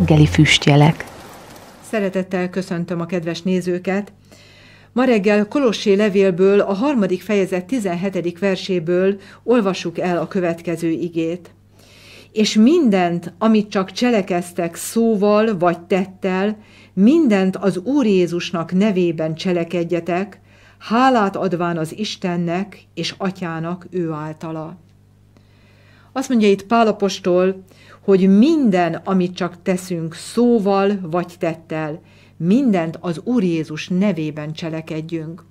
reggeli füstjelek. Szeretettel köszöntöm a kedves nézőket! Ma reggel Kolossé levélből a harmadik fejezet 17. verséből olvassuk el a következő igét. És mindent, amit csak cselekeztek szóval vagy tettel, mindent az Úr Jézusnak nevében cselekedjetek, hálát adván az Istennek és Atyának ő általa. Azt mondja itt Pálapostól, hogy minden, amit csak teszünk szóval vagy tettel, mindent az Úr Jézus nevében cselekedjünk.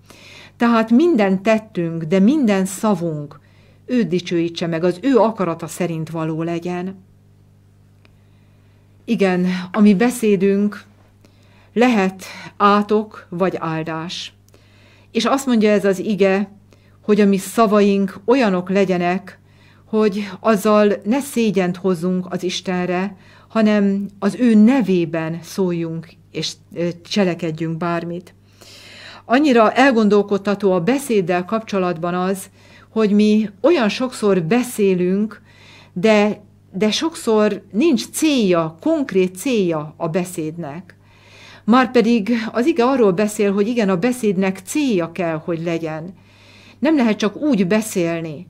Tehát minden tettünk, de minden szavunk, ő dicsőítse meg, az ő akarata szerint való legyen. Igen, a mi beszédünk lehet átok vagy áldás. És azt mondja ez az ige, hogy a mi szavaink olyanok legyenek, hogy azzal ne szégyent hozunk az Istenre, hanem az ő nevében szóljunk és cselekedjünk bármit. Annyira elgondolkodtató a beszéddel kapcsolatban az, hogy mi olyan sokszor beszélünk, de, de sokszor nincs célja, konkrét célja a beszédnek. Márpedig az ige arról beszél, hogy igen, a beszédnek célja kell, hogy legyen. Nem lehet csak úgy beszélni,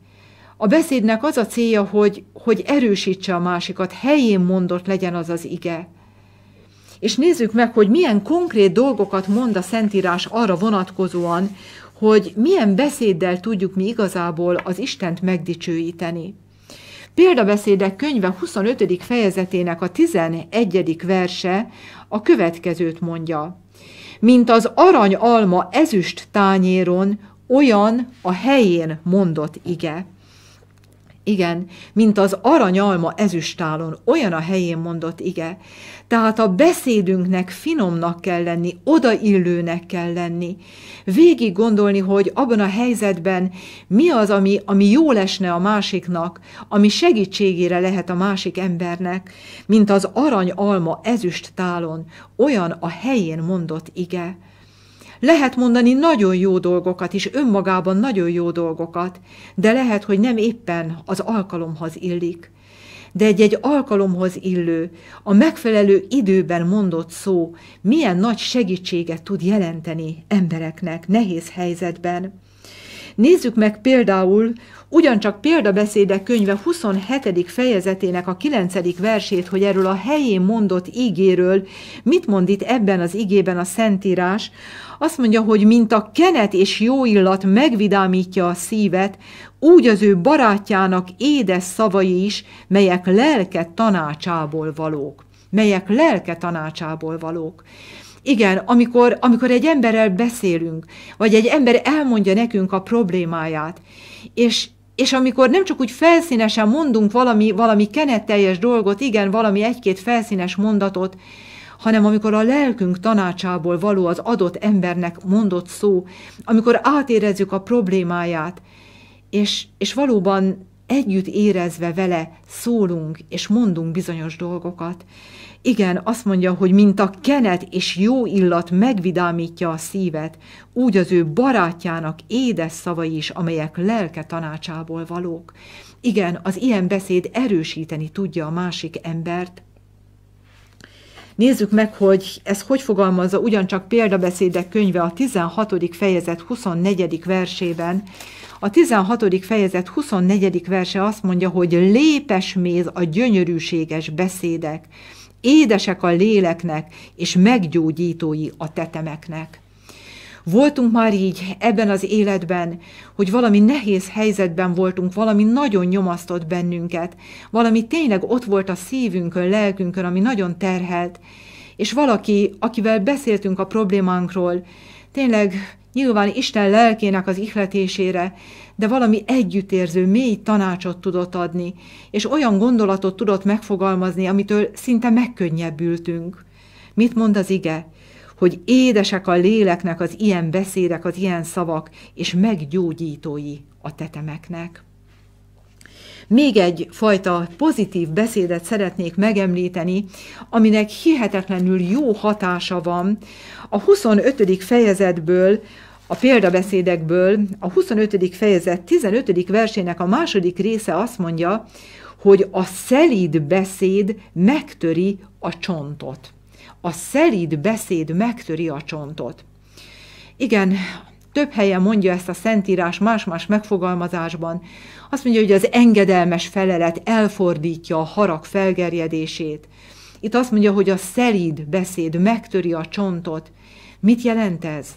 a beszédnek az a célja, hogy, hogy erősítse a másikat, helyén mondott legyen az az ige. És nézzük meg, hogy milyen konkrét dolgokat mond a Szentírás arra vonatkozóan, hogy milyen beszéddel tudjuk mi igazából az Istent megdicsőíteni. Példabeszédek könyve 25. fejezetének a 11. verse a következőt mondja. Mint az arany alma ezüst tányéron, olyan a helyén mondott ige. Igen, mint az aranyalma ezüstálon, olyan a helyén mondott ige. Tehát a beszédünknek finomnak kell lenni, odaillőnek kell lenni. Végig gondolni, hogy abban a helyzetben mi az, ami, ami jó lesne a másiknak, ami segítségére lehet a másik embernek, mint az aranyalma ezüstálon, olyan a helyén mondott ige. Lehet mondani nagyon jó dolgokat is, önmagában nagyon jó dolgokat, de lehet, hogy nem éppen az alkalomhoz illik. De egy-egy alkalomhoz illő, a megfelelő időben mondott szó milyen nagy segítséget tud jelenteni embereknek nehéz helyzetben. Nézzük meg például ugyancsak példabeszédek könyve 27. fejezetének a 9. versét, hogy erről a helyén mondott ígéről mit mond itt ebben az igében a Szentírás. Azt mondja, hogy mint a kenet és jó illat megvidámítja a szívet, úgy az ő barátjának édes szavai is, melyek lelke tanácsából valók melyek lelke tanácsából valók. Igen, amikor, amikor egy emberrel beszélünk, vagy egy ember elmondja nekünk a problémáját, és, és amikor nem csak úgy felszínesen mondunk valami, valami kenetteljes dolgot, igen, valami egy-két felszínes mondatot, hanem amikor a lelkünk tanácsából való az adott embernek mondott szó, amikor átérezzük a problémáját, és, és valóban együtt érezve vele szólunk és mondunk bizonyos dolgokat. Igen, azt mondja, hogy mint a kenet és jó illat megvidámítja a szívet, úgy az ő barátjának édes szavai is, amelyek lelke tanácsából valók. Igen, az ilyen beszéd erősíteni tudja a másik embert, Nézzük meg, hogy ez hogy fogalmazza ugyancsak példabeszédek könyve a 16. fejezet 24. versében. A 16. fejezet 24. verse azt mondja, hogy lépes méz a gyönyörűséges beszédek, édesek a léleknek, és meggyógyítói a tetemeknek. Voltunk már így ebben az életben, hogy valami nehéz helyzetben voltunk, valami nagyon nyomasztott bennünket, valami tényleg ott volt a szívünkön, lelkünkön, ami nagyon terhelt, és valaki, akivel beszéltünk a problémánkról, tényleg nyilván Isten lelkének az ihletésére, de valami együttérző, mély tanácsot tudott adni, és olyan gondolatot tudott megfogalmazni, amitől szinte megkönnyebbültünk. Mit mond az ige? hogy édesek a léleknek az ilyen beszédek, az ilyen szavak, és meggyógyítói a tetemeknek. Még egy fajta pozitív beszédet szeretnék megemlíteni, aminek hihetetlenül jó hatása van. A 25. fejezetből a példabeszédekből a 25. fejezet 15. versének a második része azt mondja, hogy a szelíd beszéd megtöri a csontot a szelíd beszéd megtöri a csontot. Igen, több helyen mondja ezt a szentírás más-más megfogalmazásban. Azt mondja, hogy az engedelmes felelet elfordítja a harag felgerjedését. Itt azt mondja, hogy a szelíd beszéd megtöri a csontot. Mit jelent ez?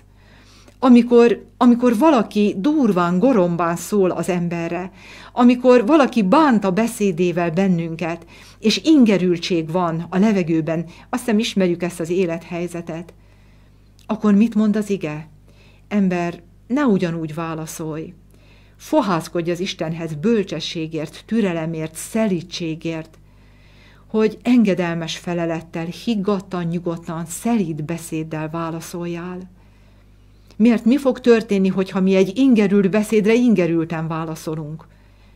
amikor, amikor valaki durván, gorombán szól az emberre, amikor valaki bánt a beszédével bennünket, és ingerültség van a levegőben, azt hiszem ismerjük ezt az élethelyzetet, akkor mit mond az ige? Ember, ne ugyanúgy válaszolj. Fohászkodj az Istenhez bölcsességért, türelemért, szelítségért, hogy engedelmes felelettel, higgadtan, nyugodtan, szelíd beszéddel válaszoljál Miért mi fog történni, hogyha mi egy ingerült beszédre ingerülten válaszolunk?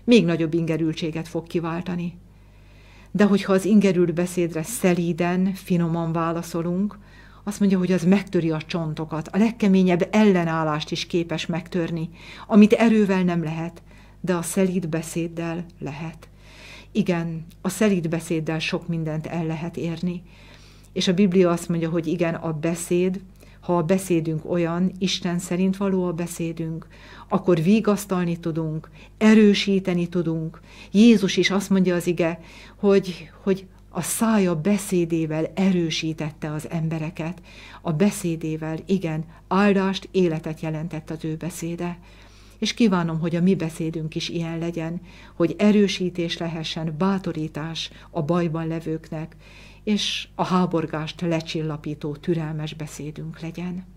Még nagyobb ingerültséget fog kiváltani. De hogyha az ingerült beszédre szelíden, finoman válaszolunk, azt mondja, hogy az megtöri a csontokat, a legkeményebb ellenállást is képes megtörni, amit erővel nem lehet, de a szelíd beszéddel lehet. Igen, a szelíd beszéddel sok mindent el lehet érni. És a Biblia azt mondja, hogy igen, a beszéd ha a beszédünk olyan, Isten szerint való a beszédünk, akkor vigasztalni tudunk, erősíteni tudunk. Jézus is azt mondja az ige, hogy, hogy a szája beszédével erősítette az embereket. A beszédével, igen, áldást, életet jelentett az ő beszéde. És kívánom, hogy a mi beszédünk is ilyen legyen, hogy erősítés lehessen, bátorítás a bajban levőknek, és a háborgást lecsillapító türelmes beszédünk legyen.